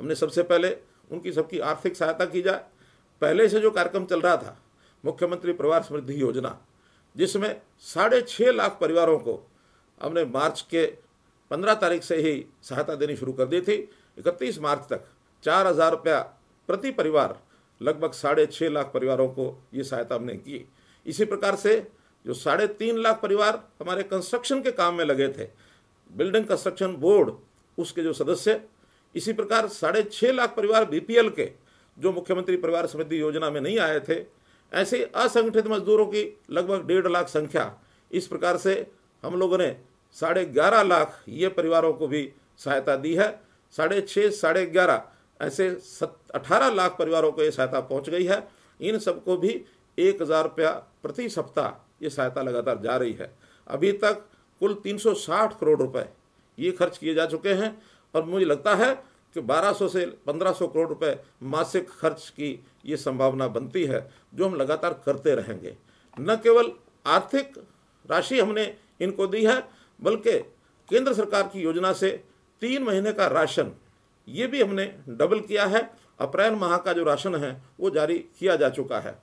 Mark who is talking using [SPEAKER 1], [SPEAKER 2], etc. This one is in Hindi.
[SPEAKER 1] हमने सबसे पहले उनकी सबकी आर्थिक सहायता की जाए पहले से जो कार्यक्रम चल रहा था मुख्यमंत्री परिवार समृद्धि योजना जिसमें साढ़े छः लाख परिवारों को हमने मार्च के पंद्रह तारीख से ही सहायता देनी शुरू कर दी थी इकतीस मार्च तक चार हज़ार रुपया प्रति परिवार लगभग साढ़े छः लाख परिवारों को ये सहायता हमने की इसी प्रकार से जो साढ़े तीन लाख परिवार हमारे कंस्ट्रक्शन के काम में लगे थे बिल्डिंग कंस्ट्रक्शन बोर्ड उसके जो सदस्य इसी प्रकार साढ़े छः लाख परिवार बीपीएल के जो मुख्यमंत्री परिवार समृद्धि योजना में नहीं आए थे ऐसे असंगठित मजदूरों की लगभग डेढ़ लाख संख्या इस प्रकार से हम लोगों ने साढ़े ग्यारह लाख ये परिवारों को भी सहायता दी है साढ़े छः साढ़े ग्यारह ऐसे सत अठारह लाख परिवारों को ये सहायता पहुंच गई है इन सबको भी एक हज़ार रुपया प्रति सप्ताह ये सहायता लगातार जा रही है अभी तक कुल तीन करोड़ रुपये ये खर्च किए जा चुके हैं और मुझे लगता है कि 1200 से 1500 करोड़ रुपए मासिक खर्च की ये संभावना बनती है जो हम लगातार करते रहेंगे न केवल आर्थिक राशि हमने इनको दी है बल्कि केंद्र सरकार की योजना से तीन महीने का राशन ये भी हमने डबल किया है अप्रैल माह का जो राशन है वो जारी किया जा चुका है